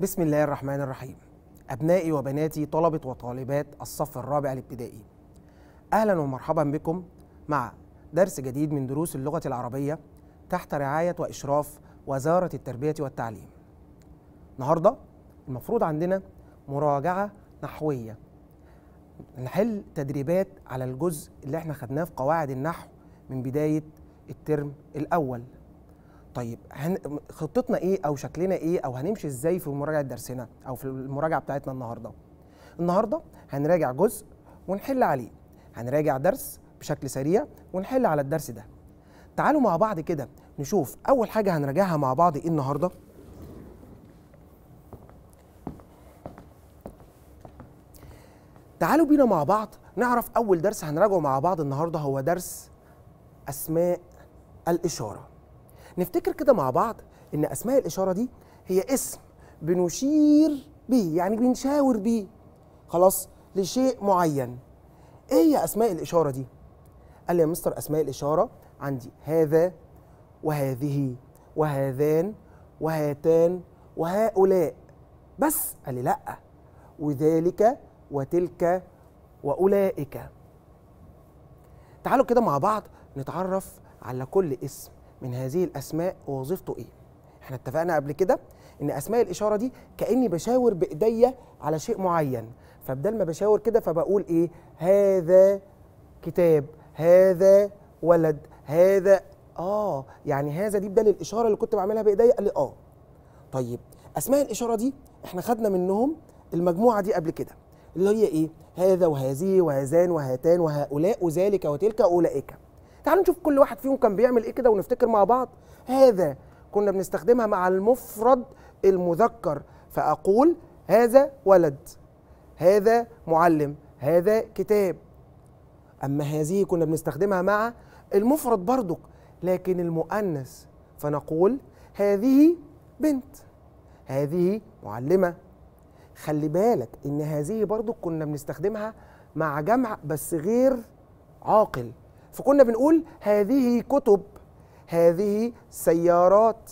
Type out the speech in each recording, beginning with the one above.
بسم الله الرحمن الرحيم أبنائي وبناتي طلبة وطالبات الصف الرابع الابتدائي أهلا ومرحبا بكم مع درس جديد من دروس اللغة العربية تحت رعاية وإشراف وزارة التربية والتعليم النهاردة المفروض عندنا مراجعة نحوية نحل تدريبات على الجزء اللي احنا خدناه في قواعد النحو من بداية الترم الأول طيب هن... خطتنا ايه او شكلنا ايه او هنمشي ازاي في مراجعه درسنا او في المراجعه بتاعتنا النهارده النهارده هنراجع جزء ونحل عليه هنراجع درس بشكل سريع ونحل على الدرس ده تعالوا مع بعض كده نشوف اول حاجه هنراجعها مع بعض ايه النهارده تعالوا بينا مع بعض نعرف اول درس هنراجعه مع بعض النهارده هو درس اسماء الاشاره نفتكر كده مع بعض ان اسماء الاشاره دي هي اسم بنشير به يعني بنشاور به خلاص لشيء معين ايه هي اسماء الاشاره دي قال لي يا مستر اسماء الاشاره عندي هذا وهذه وهذان وهاتان وهؤلاء بس قال لي لا وذلك وتلك واولئك تعالوا كده مع بعض نتعرف على كل اسم من هذه الاسماء ووظيفته ايه احنا اتفقنا قبل كده ان اسماء الاشاره دي كاني بشاور بايديا على شيء معين فبدل ما بشاور كده فبقول ايه هذا كتاب هذا ولد هذا اه يعني هذا دي بدل الاشاره اللي كنت بعملها بايديا قال لي اه طيب اسماء الاشاره دي احنا خدنا منهم المجموعه دي قبل كده اللي هي ايه هذا وهذه وهذان وهاتان وهؤلاء وذلك وتلك واولئك تعالوا نشوف كل واحد فيهم كان بيعمل ايه كده ونفتكر مع بعض هذا كنا بنستخدمها مع المفرد المذكر فاقول هذا ولد هذا معلم هذا كتاب اما هذه كنا بنستخدمها مع المفرد برضك لكن المؤنث فنقول هذه بنت هذه معلمه خلي بالك ان هذه برضو كنا بنستخدمها مع جمع بس غير عاقل فكنا بنقول هذه كتب هذه سيارات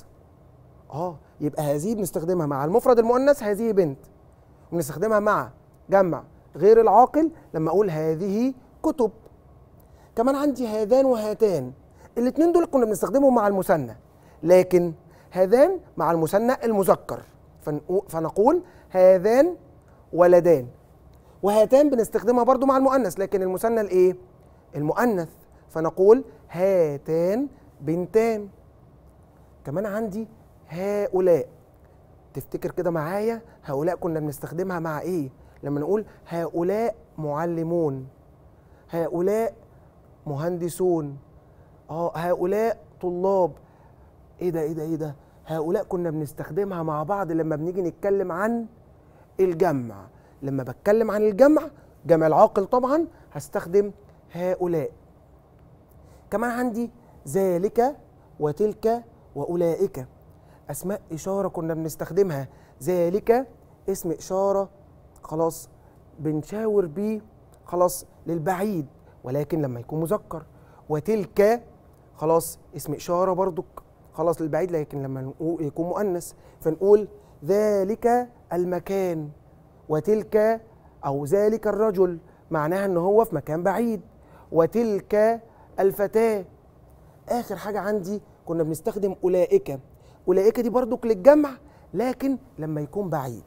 اه يبقى هذه بنستخدمها مع المفرد المؤنث هذه بنت بنستخدمها مع جمع غير العاقل لما اقول هذه كتب كمان عندي هذان وهاتان الاثنين دول كنا بنستخدمهم مع المثنى لكن هذان مع المثنى المذكر فنقول هذان ولدان وهاتان بنستخدمها برضو مع المؤنث لكن المثنى الايه المؤنث فنقول هاتان بنتان كمان عندي هؤلاء تفتكر كده معايا هؤلاء كنا بنستخدمها مع ايه لما نقول هؤلاء معلمون هؤلاء مهندسون اه هؤلاء طلاب ايه ده ايه ده ايه ده هؤلاء كنا بنستخدمها مع بعض لما بنيجي نتكلم عن الجمع لما بتكلم عن الجمع جمع العاقل طبعا هستخدم هؤلاء كمان عندي ذلك وتلك واولئك اسماء اشاره كنا بنستخدمها ذلك اسم اشاره خلاص بنشاور بيه خلاص للبعيد ولكن لما يكون مذكر وتلك خلاص اسم اشاره برضك خلاص للبعيد لكن لما يكون مؤنث فنقول ذلك المكان وتلك او ذلك الرجل معناها ان هو في مكان بعيد وتلك الفتاه اخر حاجه عندي كنا بنستخدم اولئك اولئك دي برضك للجمع لكن لما يكون بعيد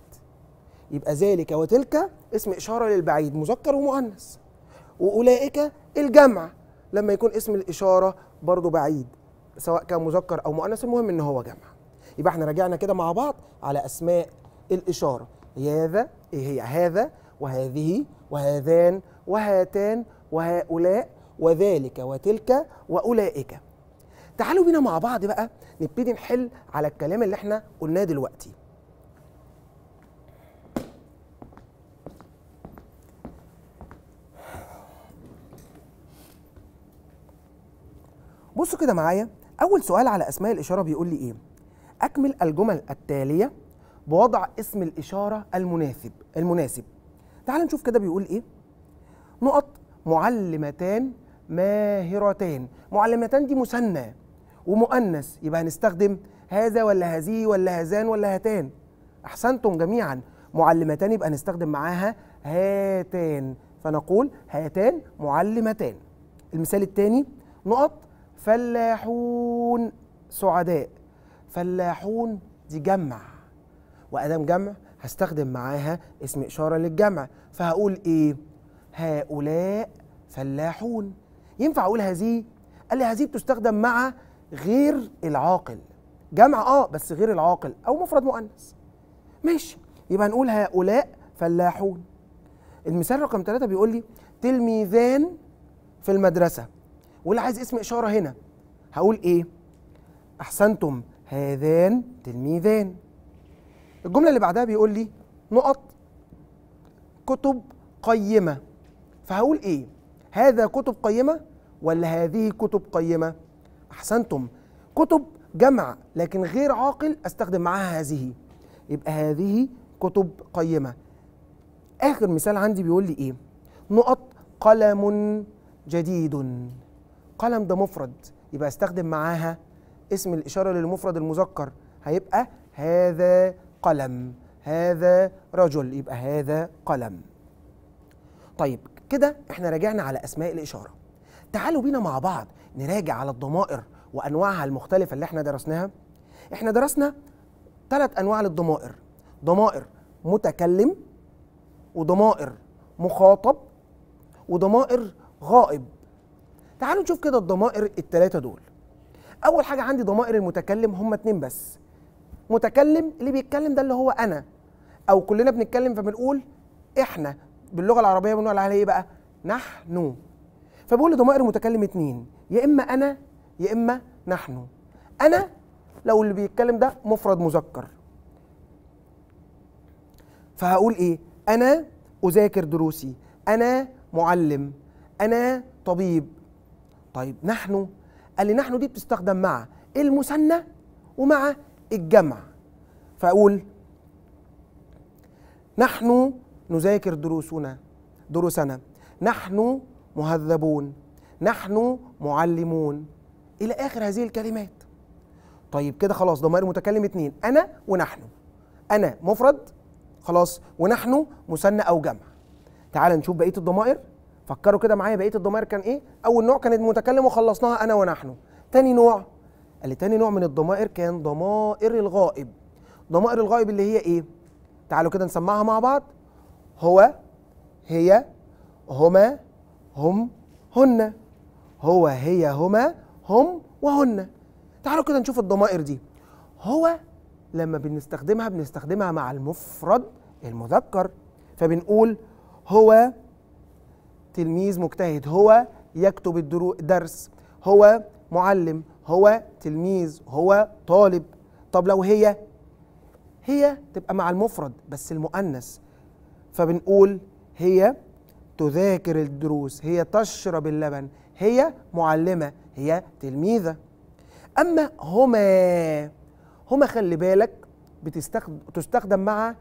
يبقى ذلك وتلك اسم اشاره للبعيد مذكر ومؤنث واولئك الجمع لما يكون اسم الاشاره برضه بعيد سواء كان مذكر او مؤنث المهم ان هو جمع يبقى احنا راجعنا كده مع بعض على اسماء الاشاره هذا ايه هي هذا وهذه وهذان وهاتان وهؤلاء وذلك وتلك واولئك تعالوا بينا مع بعض بقى نبتدي نحل على الكلام اللي احنا قلناه دلوقتي بصوا كده معايا اول سؤال على اسماء الاشاره بيقول لي ايه اكمل الجمل التاليه بوضع اسم الاشاره المناسب المناسب تعال نشوف كده بيقول ايه نقط معلمتان ماهرتان معلمتان دي مثنى ومؤنث يبقى هنستخدم هذا ولا هذه ولا هذان ولا هاتان احسنتم جميعا معلمتان يبقى نستخدم معاها هاتان فنقول هاتان معلمتان المثال الثاني نقط فلاحون سعداء فلاحون دي جمع وادام جمع هستخدم معاها اسم اشاره للجمع فهقول ايه هؤلاء فلاحون ينفع اقول هذه قال لي هذه بتستخدم مع غير العاقل جمع اه بس غير العاقل او مفرد مؤنث ماشي يبقى نقول هؤلاء فلاحون المثال رقم ثلاثة بيقول لي تلميذان في المدرسة واللي عايز اسم إشارة هنا هقول إيه؟ أحسنتم هذان تلميذان الجملة اللي بعدها بيقول لي نقط كتب قيمة فهقول إيه؟ هذا كتب قيمة ولا هذه كتب قيمة أحسنتم كتب جمع لكن غير عاقل أستخدم معاها هذه يبقى هذه كتب قيمة آخر مثال عندي بيقول لي إيه نقط قلم جديد قلم ده مفرد يبقى استخدم معاها اسم الإشارة للمفرد المذكر هيبقى هذا قلم هذا رجل يبقى هذا قلم طيب كده احنا راجعنا على أسماء الإشارة تعالوا بينا مع بعض نراجع على الضمائر وانواعها المختلفه اللي احنا درسناها احنا درسنا ثلاث انواع للضمائر ضمائر متكلم وضمائر مخاطب وضمائر غائب تعالوا نشوف كده الضمائر التلاتة دول اول حاجه عندي ضمائر المتكلم هم اتنين بس متكلم اللي بيتكلم ده اللي هو انا او كلنا بنتكلم فبنقول احنا باللغه العربيه بنقول عليه ايه بقى نحن فبقول لضمائر المتكلم اتنين يا اما انا يا اما نحن انا لو اللي بيتكلم ده مفرد مذكر فهقول ايه انا اذاكر دروسي انا معلم انا طبيب طيب نحن قال لي نحن دي بتستخدم مع المثنى ومع الجمع فاقول نحن نذاكر دروسنا دروسنا نحن مهذبون نحن معلمون الى اخر هذه الكلمات طيب كده خلاص ضمائر متكلم اتنين انا ونحن انا مفرد خلاص ونحن مثنى او جمع تعال نشوف بقيه الضمائر فكروا كده معايا بقيه الضمائر كان ايه اول نوع كانت متكلم وخلصناها انا ونحن تاني نوع اللي تاني نوع من الضمائر كان ضمائر الغائب ضمائر الغائب اللي هي ايه تعالوا كده نسمعها مع بعض هو هي هما هم هن هو هي هما هم وهن تعالوا كده نشوف الضمائر دي هو لما بنستخدمها بنستخدمها مع المفرد المذكر فبنقول هو تلميذ مجتهد هو يكتب الدرس هو معلم هو تلميذ هو طالب طب لو هي هي تبقى مع المفرد بس المؤنث فبنقول هي تذاكر الدروس هي تشرب اللبن هي معلمة هي تلميذة أما هما هما خلي بالك بتستخدم تستخدم مع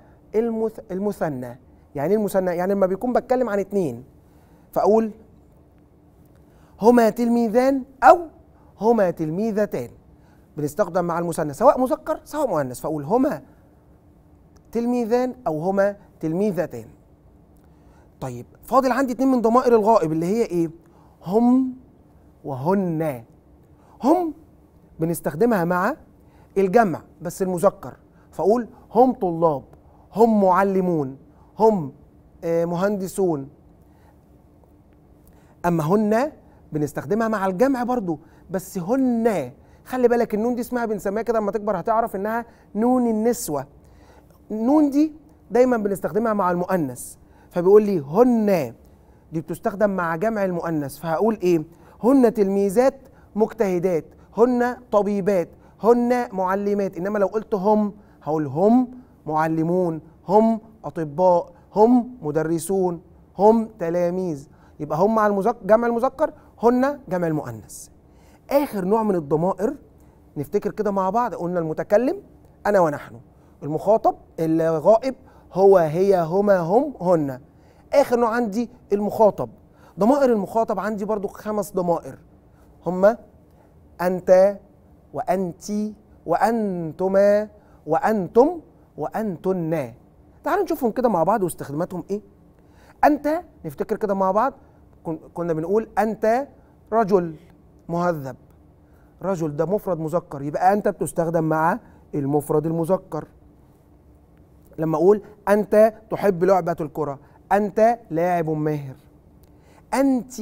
المثنى يعني ايه المثنى يعني لما بيكون بتكلم عن اتنين فأقول هما تلميذان أو هما تلميذتان بنستخدم مع المثنى سواء مذكر سواء مؤنث فأقول هما تلميذان أو هما تلميذتان طيب فاضل عندي اتنين من ضمائر الغائب اللي هي ايه هم وهن هم بنستخدمها مع الجمع بس المذكر فاقول هم طلاب هم معلمون هم آه، مهندسون اما هن بنستخدمها مع الجمع برضو بس هن خلي بالك النون دي اسمها بنسميها كده اما تكبر هتعرف انها نون النسوه النون دي دايما بنستخدمها مع المؤنث فبيقول لي هن دي بتستخدم مع جمع المؤنث فهقول ايه هن تلميذات مجتهدات هن طبيبات هن معلمات انما لو قلت هم هقول هم معلمون هم اطباء هم مدرسون هم تلاميذ يبقى هم على المذكر جمع المذكر هن جمع المؤنث اخر نوع من الضمائر نفتكر كده مع بعض قلنا المتكلم انا ونحن المخاطب الغائب هو هي هما هم هن اخر نوع عندي المخاطب ضمائر المخاطب عندي برضو خمس ضمائر هما انت وانت وانتما وانتم وانتن تعالوا نشوفهم كده مع بعض واستخداماتهم ايه انت نفتكر كده مع بعض كنا بنقول انت رجل مهذب رجل ده مفرد مذكر يبقى انت بتستخدم مع المفرد المذكر لما اقول انت تحب لعبه الكره انت لاعب ماهر انت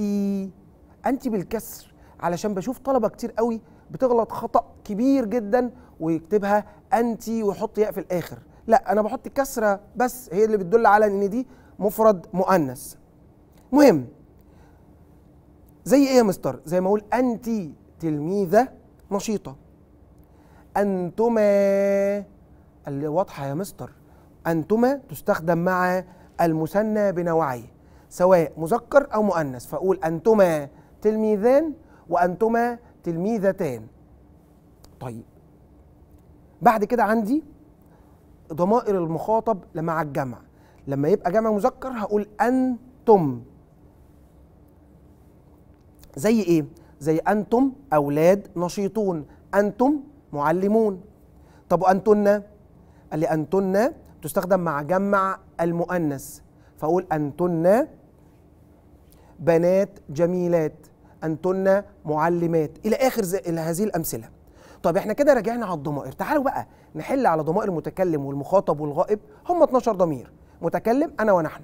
انت بالكسر علشان بشوف طلبه كتير قوي بتغلط خطا كبير جدا ويكتبها انت ويحط ياء في الاخر لا انا بحط كسره بس هي اللي بتدل على ان دي مفرد مؤنث مهم زي ايه يا مستر زي ما اقول انت تلميذه نشيطه انتما اللي واضحه يا مستر انتما تستخدم مع المثنى بنوعيه سواء مذكر او مؤنث فاقول انتما تلميذان وانتما تلميذتان طيب بعد كده عندي ضمائر المخاطب مع الجمع لما يبقى جمع مذكر هقول انتم زي ايه زي انتم اولاد نشيطون انتم معلمون طب وانتن قال لي انتن تستخدم مع جمع المؤنث فأقول أنتن بنات جميلات أنتن معلمات إلى آخر إلى هذه الأمثلة طب احنا كده راجعنا على الضمائر تعالوا بقى نحل على ضمائر المتكلم والمخاطب والغائب هم 12 ضمير متكلم أنا ونحن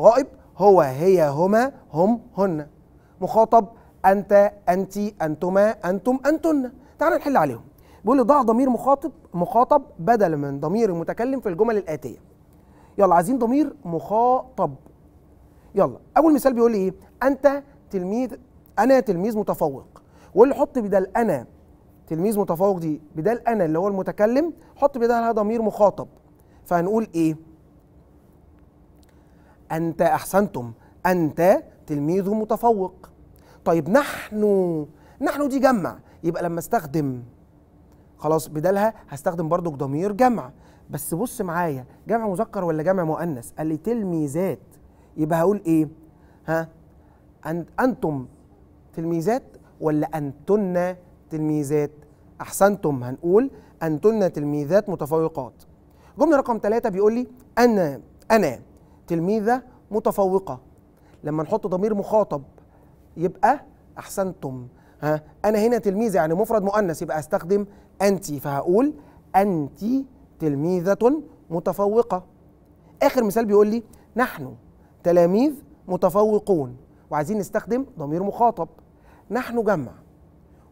غائب هو هي هما هم هن مخاطب أنت أنت أنتما أنتم أنتن تعالوا نحل عليهم بيقول لي ضع ضمير مخاطب مخاطب بدل من ضمير المتكلم في الجمل الاتيه يلا عايزين ضمير مخاطب يلا اول مثال بيقول لي ايه انت تلميذ انا تلميذ متفوق واللي حط بدل انا تلميذ متفوق دي بدل انا اللي هو المتكلم حط بدلها ضمير مخاطب فهنقول ايه انت احسنتم انت تلميذ متفوق طيب نحن نحن دي جمع يبقى لما استخدم خلاص بدالها هستخدم برضك ضمير جمع بس بص معايا جمع مذكر ولا جمع مؤنث قال لي تلميذات يبقى هقول ايه ها انتم تلميذات ولا انتن تلميذات احسنتم هنقول انتن تلميذات متفوقات جمله رقم ثلاثة بيقول لي انا انا تلميذه متفوقه لما نحط ضمير مخاطب يبقى احسنتم ها انا هنا تلميذه يعني مفرد مؤنث يبقى استخدم انت فهقول انت تلميذه متفوقه اخر مثال بيقول لي نحن تلاميذ متفوقون وعايزين نستخدم ضمير مخاطب نحن جمع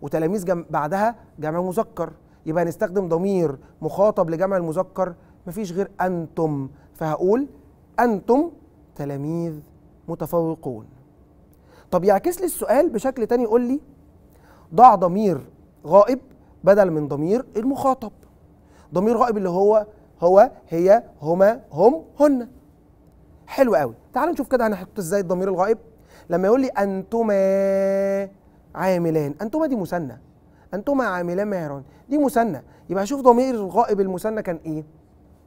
وتلاميذ جم بعدها جمع مذكر يبقى نستخدم ضمير مخاطب لجمع المذكر مفيش غير انتم فهقول انتم تلاميذ متفوقون طب يعكس لي السؤال بشكل تاني يقول لي ضع ضمير غائب بدل من ضمير المخاطب ضمير غائب اللي هو هو هي هما هم هن حلو قوي تعالوا نشوف كده هنحط ازاي الضمير الغائب لما يقول لي انتما عاملان انتما دي مثنى انتما عاملان ماهران دي مثنى يبقى اشوف ضمير الغائب المثنى كان ايه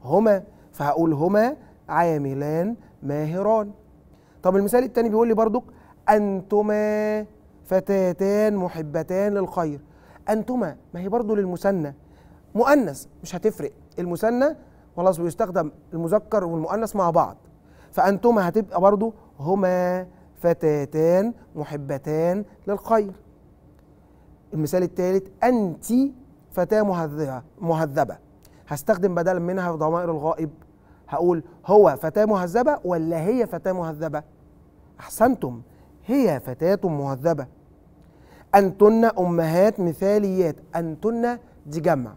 هما فهقول هما عاملان ماهران طب المثال التاني بيقول لي برضك انتما فتاتان محبتان للخير أنتما ما هي برضه للمثنى مؤنث مش هتفرق المثنى خلاص بيستخدم المذكر والمؤنث مع بعض فأنتما هتبقى برضه هما فتاتان محبتان للخير المثال الثالث أنت فتاة مهذبة مهذبة هستخدم بدلا منها في ضمائر الغائب هقول هو فتاة مهذبة ولا هي فتاة مهذبة أحسنتم هي فتاة مهذبة أنتن أمهات مثاليات أنتن دي جمع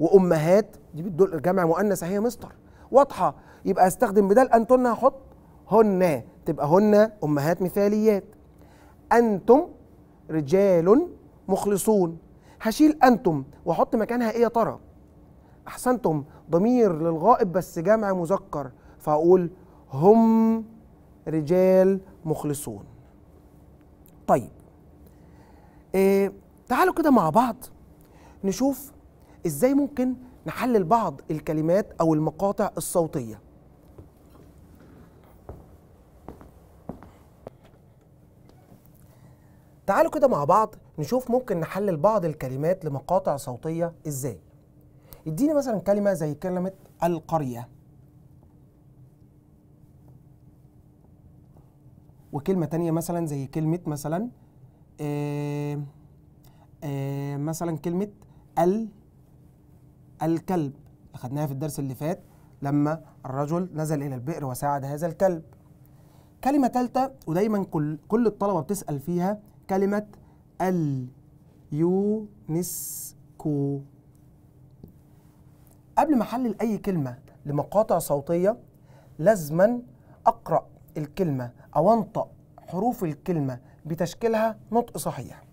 وأمهات دي بتدل جمع مؤنث هي مستر واضحة يبقى أستخدم بدل أنتن هحط هن تبقى هن أمهات مثاليات أنتم رجال مخلصون هشيل أنتم وأحط مكانها إيه يا ترى أحسنتم ضمير للغائب بس جمع مذكر فأقول هم رجال مخلصون طيب إيه تعالوا كده مع بعض نشوف ازاي ممكن نحلل بعض الكلمات او المقاطع الصوتيه تعالوا كده مع بعض نشوف ممكن نحلل بعض الكلمات لمقاطع صوتيه ازاي اديني مثلا كلمه زي كلمه القريه وكلمه تانية مثلا زي كلمه مثلا آه، آه، مثلا كلمة ال الكلب أخدناها في الدرس اللي فات لما الرجل نزل إلى البئر وساعد هذا الكلب كلمة ثالثة ودايما كل كل الطلبة بتسأل فيها كلمة اليونسكو قبل ما أحلل أي كلمة لمقاطع صوتية لازما أقرأ الكلمة أو أنطق حروف الكلمة بتشكيلها نطق صحيح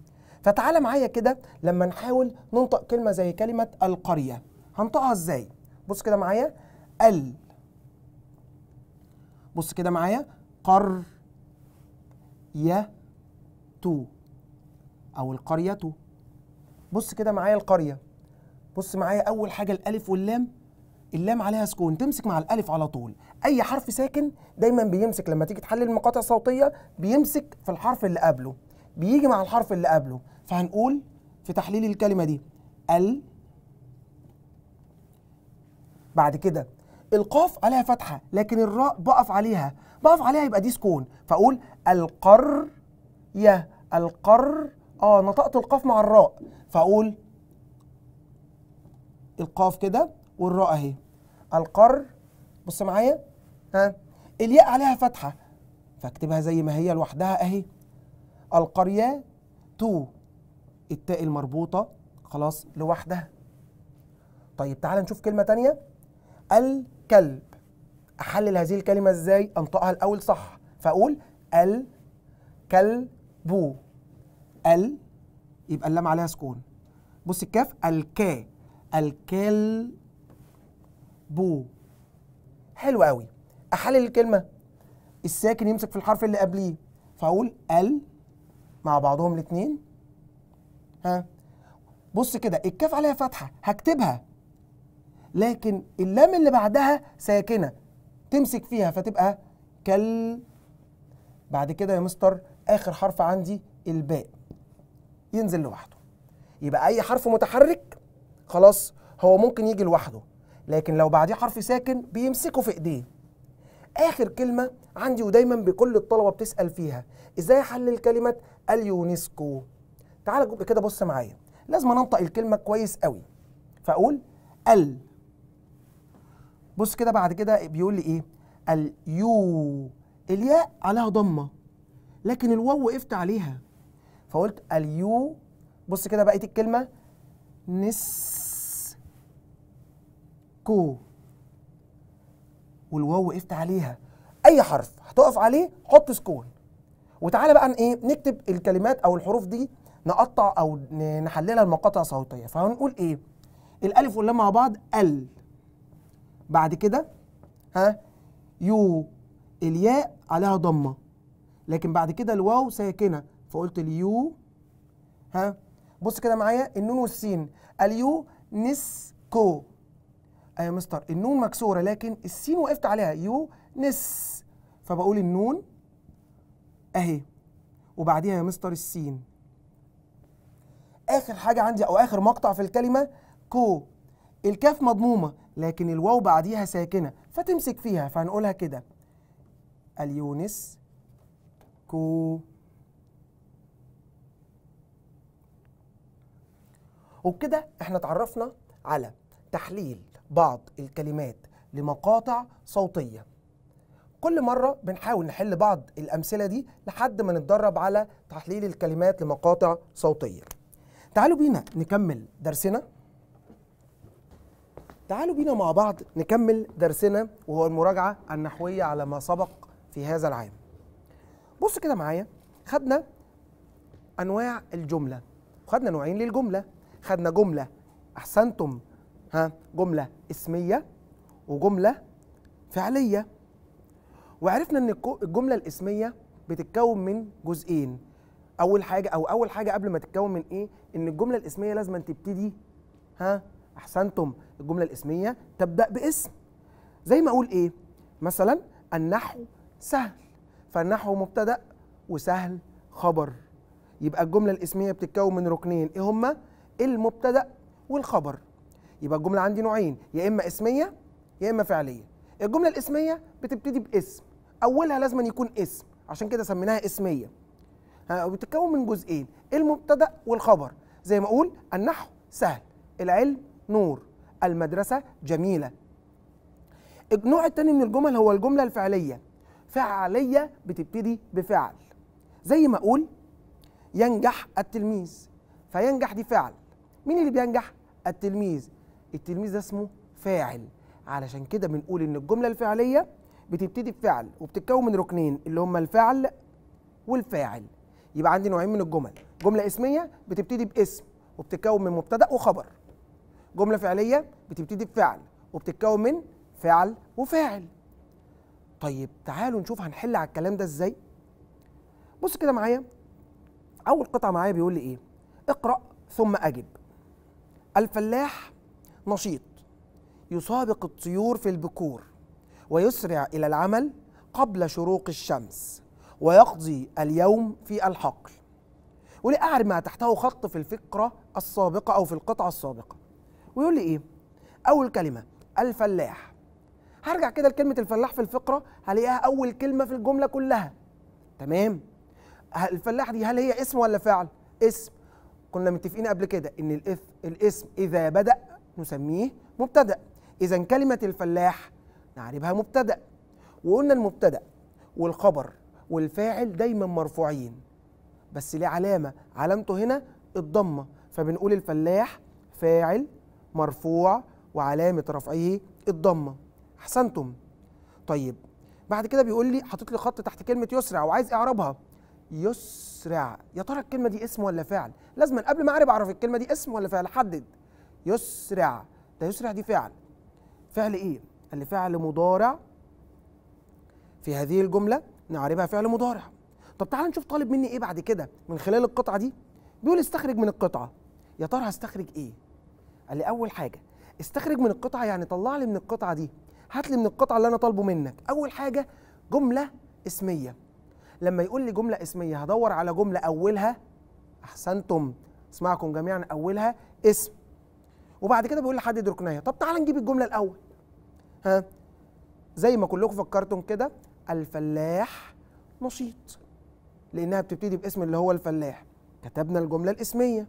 فتعالى معايا كده لما نحاول ننطق كلمه زي كلمه القريه هنطقها ازاي بص كده معايا ال بص كده معايا قر يا تو او القريه تو بص كده معايا القريه بص معايا اول حاجه الالف واللام اللام عليها سكون تمسك مع الالف على طول اي حرف ساكن دايما بيمسك لما تيجي تحلل مقاطع صوتيه بيمسك في الحرف اللي قبله بيجي مع الحرف اللي قبله فهنقول في تحليل الكلمه دي ال بعد كده القاف عليها فتحه لكن الراء بقف عليها بقف عليها يبقى دي سكون فاقول القر يا القر اه نطقت القاف مع الراء فاقول القاف كده والراء اهي القر بص معايا ها الياء عليها فتحه فاكتبها زي ما هي لوحدها اهي القريه تو التاء المربوطه خلاص لوحدها طيب تعال نشوف كلمه تانية الكلب احلل هذه الكلمه ازاي انطقها الاول صح فاقول الكلب ال يبقى اللام عليها سكون بص الكاف الكا الكلب بو حلو قوي احلل الكلمه الساكن يمسك في الحرف اللي قبليه فاقول ال مع بعضهم الاثنين ها بص كده الكاف عليها فتحه هكتبها لكن اللام اللي بعدها ساكنه تمسك فيها فتبقى كل بعد كده يا مستر اخر حرف عندي الباء ينزل لوحده يبقى اي حرف متحرك خلاص هو ممكن يجي لوحده لكن لو بعديه حرف ساكن بيمسكه في ايديه اخر كلمه عندي ودايما بكل الطلبه بتسال فيها ازاي احلل كلمه اليونسكو تعال كده بص معايا لازم انطق الكلمه كويس قوي فاقول ال بص كده بعد كده بيقول لي ايه اليو الياء عليها ضمه لكن الواو وقفت عليها فقلت اليو بص كده بقيت الكلمه نس كو والواو وقفت عليها اي حرف هتقف عليه حط سكون وتعالى بقى ايه نكتب الكلمات او الحروف دي نقطع او نحللها لمقاطع صوتيه فهنقول ايه الالف واللام مع بعض ال بعد كده ها يو الياء عليها ضمه لكن بعد كده الواو ساكنه فقلت اليو ها بص كده معايا النون والسين اليو نسكو آه يا مستر النون مكسوره لكن السين وقفت عليها يو نس فبقول النون اهي وبعديها يا مستر السين اخر حاجه عندي او اخر مقطع في الكلمه كو الكاف مضمومه لكن الواو بعديها ساكنه فتمسك فيها فهنقولها كده اليونس كو وبكده احنا اتعرفنا على تحليل بعض الكلمات لمقاطع صوتية كل مرة بنحاول نحل بعض الأمثلة دي لحد ما نتدرب على تحليل الكلمات لمقاطع صوتية تعالوا بينا نكمل درسنا تعالوا بينا مع بعض نكمل درسنا وهو المراجعة النحوية على ما سبق في هذا العام بص كده معايا خدنا أنواع الجملة خدنا نوعين للجملة خدنا جملة أحسنتم ها جمله اسميه وجمله فعليه وعرفنا ان الجمله الاسميه بتتكون من جزئين اول حاجه او اول حاجه قبل ما تتكون من ايه ان الجمله الاسميه لازم تبتدي ها احسنتم الجمله الاسميه تبدا باسم زي ما اقول ايه مثلا النحو سهل فالنحو مبتدا وسهل خبر يبقى الجمله الاسميه بتتكون من ركنين ايه هما المبتدا والخبر يبقى الجمله عندي نوعين يا اما اسميه يا اما فعليه الجمله الاسميه بتبتدي باسم اولها لازم يكون اسم عشان كده سميناها اسميه بتتكون من جزئين المبتدا والخبر زي ما اقول النحو سهل العلم نور المدرسه جميله النوع الثاني من الجمل هو الجمله الفعليه فعليه بتبتدي بفعل زي ما اقول ينجح التلميذ فينجح دي فعل مين اللي بينجح التلميذ التلميذ ده اسمه فاعل علشان كده بنقول ان الجمله الفعليه بتبتدي بفعل وبتتكون من ركنين اللي هما الفعل والفاعل يبقى عندي نوعين من الجمل جمله اسميه بتبتدي باسم وبتتكون من مبتدا وخبر جمله فعليه بتبتدي بفعل وبتتكون من فعل وفاعل طيب تعالوا نشوف هنحل على الكلام ده ازاي بص كده معايا اول قطعه معايا بيقول لي ايه اقرا ثم اجب الفلاح نشيط يسابق الطيور في البكور ويسرع الى العمل قبل شروق الشمس ويقضي اليوم في الحقل أعرف ما تحته خط في الفقرة السابقة أو في القطعة السابقة ويقول لي إيه؟ أول كلمة الفلاح هرجع كده لكلمة الفلاح في الفقرة هلاقيها أول كلمة في الجملة كلها تمام الفلاح دي هل هي اسم ولا فعل؟ اسم كنا متفقين قبل كده إن الاسم إذا بدأ نسميه مبتدأ إذا كلمة الفلاح نعربها مبتدأ وقلنا المبتدأ والخبر والفاعل دايما مرفوعين بس ليه علامة علامته هنا الضمة فبنقول الفلاح فاعل مرفوع وعلامة رفعه الضمة أحسنتم طيب بعد كده بيقول لي حاطط لي خط تحت كلمة يسرع وعايز إعرابها يسرع يا ترى الكلمة دي اسم ولا فعل لازما قبل ما أعرب أعرف الكلمة دي اسم ولا فعل حدد يسرع ده يسرع دي فعل فعل ايه قال لي فعل مضارع في هذه الجمله نعربها فعل مضارع طب تعال نشوف طالب مني ايه بعد كده من خلال القطعه دي بيقول استخرج من القطعه يا ترى هستخرج ايه قال لي اول حاجه استخرج من القطعه يعني طلع لي من القطعه دي هات لي من القطعه اللي انا طالبه منك اول حاجه جمله اسميه لما يقول لي جمله اسميه هدور على جمله اولها احسنتم اسمعكم جميعا اولها اسم وبعد كده بيقول لحدد ركنيه طب تعال نجيب الجمله الاول ها زي ما كلكم فكرتم كده الفلاح نشيط لانها بتبتدي باسم اللي هو الفلاح كتبنا الجمله الاسميه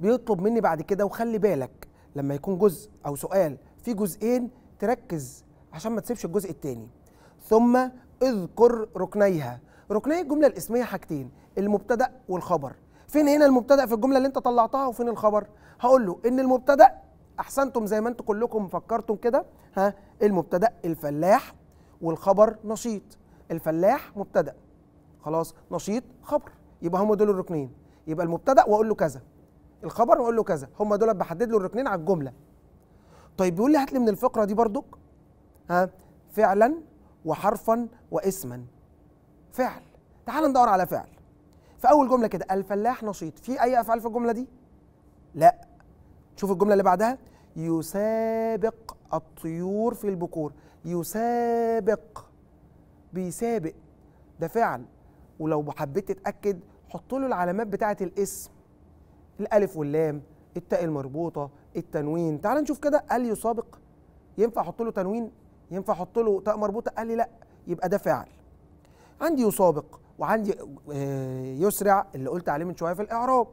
بيطلب مني بعد كده وخلي بالك لما يكون جزء او سؤال في جزئين تركز عشان ما تسيبش الجزء الثاني ثم اذكر ركنيها ركني الجمله الاسميه حاجتين المبتدا والخبر فين هنا المبتدا في الجمله اللي انت طلعتها وفين الخبر هقول له ان المبتدا احسنتم زي ما انتم كلكم فكرتم كده ها المبتدا الفلاح والخبر نشيط الفلاح مبتدا خلاص نشيط خبر يبقى هم دول الركنين يبقى المبتدا واقول له كذا الخبر واقول له كذا هم دول بحدد له الركنين على الجمله طيب بيقول لي هات لي من الفقره دي برضك ها فعلا وحرفا واسما فعل تعال ندور على فعل في اول جمله كده الفلاح نشيط في اي افعال في الجمله دي لا شوف الجمله اللي بعدها يسابق الطيور في البكور يسابق بيسابق ده فعل ولو حبيت تتاكد حط له العلامات بتاعه الاسم الالف واللام التاء المربوطه التنوين تعال نشوف كده قال يسابق ينفع احط له تنوين ينفع احط له تاء مربوطه قال لي لا يبقى ده فعل عندي يسابق وعندي آه، يسرع اللي قلت عليه من شويه في الاعراب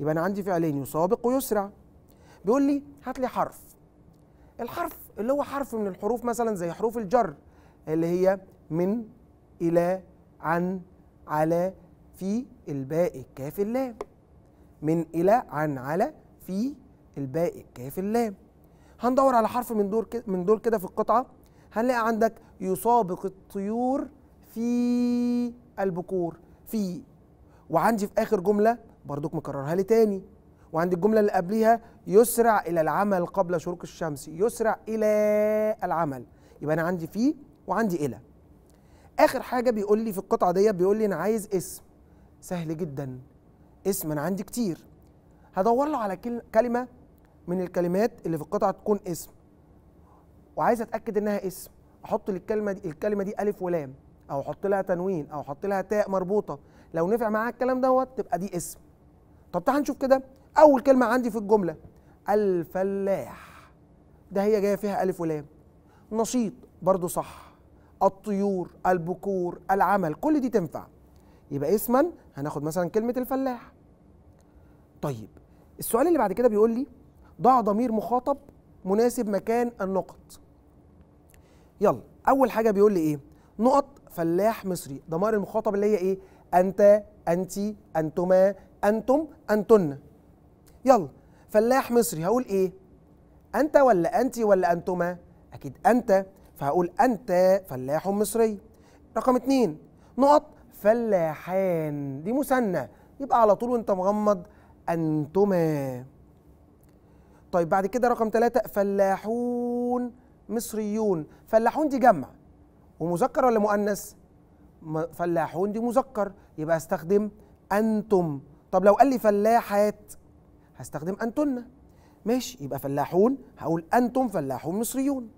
يبقى انا عندي فعلين يسابق ويسرع بيقول لي هات لي حرف الحرف اللي هو حرف من الحروف مثلا زي حروف الجر اللي هي من الى عن على في الباء الكاف اللام من الى عن على في الباء الكاف اللام هندور على حرف من دول كده من دول كده في القطعه هنلاقي عندك يسابق الطيور في البكور فيه وعندي في اخر جمله برضك مكررها لي تاني وعندي الجمله اللي قبليها يسرع الى العمل قبل شروق الشمس يسرع الى العمل يبقى انا عندي فيه وعندي الى اخر حاجه بيقول لي في القطعه ديت بيقول لي انا عايز اسم سهل جدا اسم انا عندي كتير هدور له على كلمه من الكلمات اللي في القطعه تكون اسم وعايز اتاكد انها اسم احط للكلمه دي الكلمه دي الف ولام او حط لها تنوين او حط لها تاء مربوطه لو نفع معاها الكلام دوت تبقى دي اسم طب تعال نشوف كده اول كلمه عندي في الجمله الفلاح ده هي جايه فيها الف ولام نشيط برضو صح الطيور البكور العمل كل دي تنفع يبقى اسما هناخد مثلا كلمه الفلاح طيب السؤال اللي بعد كده بيقول لي ضع ضمير مخاطب مناسب مكان النقط يلا اول حاجه بيقول لي ايه نقط فلاح مصري ضمائر المخاطب اللي هي ايه انت انت انتما انتم انتن يلا فلاح مصري هقول ايه انت ولا انت ولا انتما اكيد انت فهقول انت فلاح مصري رقم اتنين نقط فلاحان دي مثنى يبقى على طول وانت مغمض انتما طيب بعد كده رقم ثلاثة فلاحون مصريون فلاحون دي جمع ومذكر ولا مؤنث فلاحون دي مذكر يبقى استخدم انتم طب لو قال لي فلاحات هستخدم انتن ماشي يبقى فلاحون هقول انتم فلاحون مصريون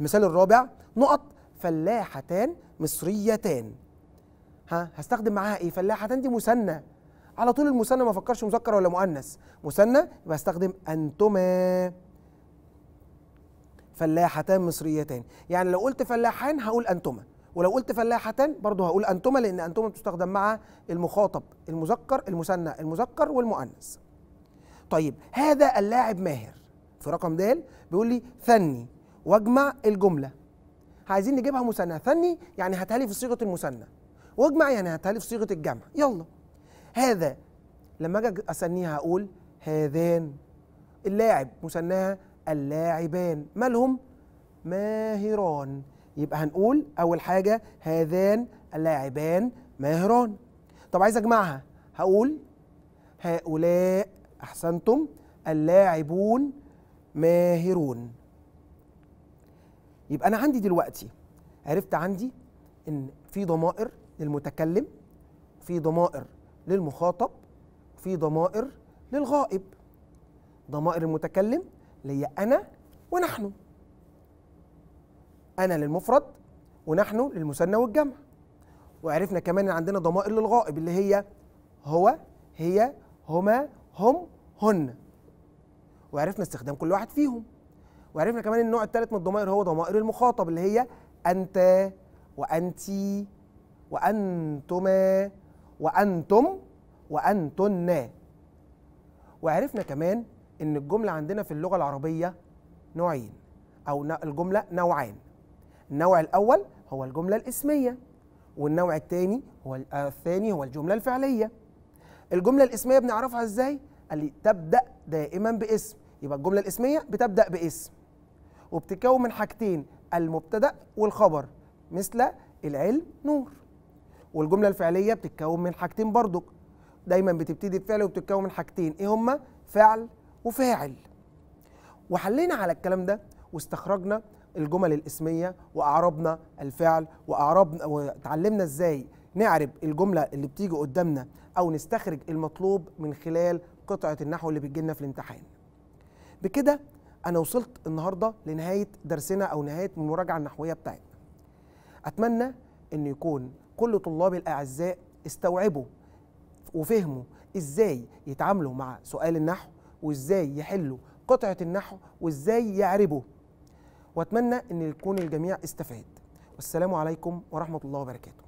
المثال الرابع نقط فلاحتان مصريتان ها هستخدم معاها ايه فلاحتان دي مثنى على طول المثنى ما فكرش مذكر ولا مؤنث مثنى يبقى استخدم انتما فلاحتان مصريتان يعني لو قلت فلاحان هقول أنتما ولو قلت فلاحتان برضه هقول أنتما لأن أنتما بتستخدم مع المخاطب المذكر المثنى المذكر والمؤنث طيب هذا اللاعب ماهر في رقم د بيقول لي ثني واجمع الجمله عايزين نجيبها مثنى ثني يعني هاتها لي في صيغه المثنى واجمع يعني هاتها لي في صيغه الجمع يلا هذا لما اجي اسنيها اقول هذان اللاعب مثناها اللاعبان مالهم ماهران يبقى هنقول اول حاجه هذان اللاعبان ماهران طب عايز اجمعها هقول هؤلاء احسنتم اللاعبون ماهرون يبقى انا عندي دلوقتي عرفت عندي ان في ضمائر للمتكلم في ضمائر للمخاطب في ضمائر للغائب ضمائر المتكلم ليا انا ونحن انا للمفرد ونحن للمثنى والجمع وعرفنا كمان ان عندنا ضمائر للغائب اللي هي هو هي هما هم هن وعرفنا استخدام كل واحد فيهم وعرفنا كمان النوع الثالث من الضمائر هو ضمائر المخاطب اللي هي انت وانتي وانتما وانتم وانتن وعرفنا كمان ان الجمله عندنا في اللغه العربيه نوعين او الجمله نوعان النوع الاول هو الجمله الاسميه والنوع الثاني هو آه، الثاني هو الجمله الفعليه الجمله الاسميه بنعرفها ازاي قال لي تبدا دائما باسم يبقى الجمله الاسميه بتبدا باسم وبتتكون من حاجتين المبتدا والخبر مثل العلم نور والجمله الفعليه بتتكون من حاجتين برضو دايما بتبتدي بفعل وبتتكون من حاجتين ايه هما فعل وفاعل وحلينا على الكلام ده واستخرجنا الجمل الاسميه واعربنا الفعل واعربنا وتعلمنا ازاي نعرب الجمله اللي بتيجي قدامنا او نستخرج المطلوب من خلال قطعه النحو اللي بتجي لنا في الامتحان بكده انا وصلت النهارده لنهايه درسنا او نهايه المراجعه النحويه بتاعتنا اتمنى ان يكون كل طلابي الاعزاء استوعبوا وفهموا ازاي يتعاملوا مع سؤال النحو وازاي يحلوا قطعه النحو وازاي يعربوا واتمنى ان يكون الجميع استفاد والسلام عليكم ورحمه الله وبركاته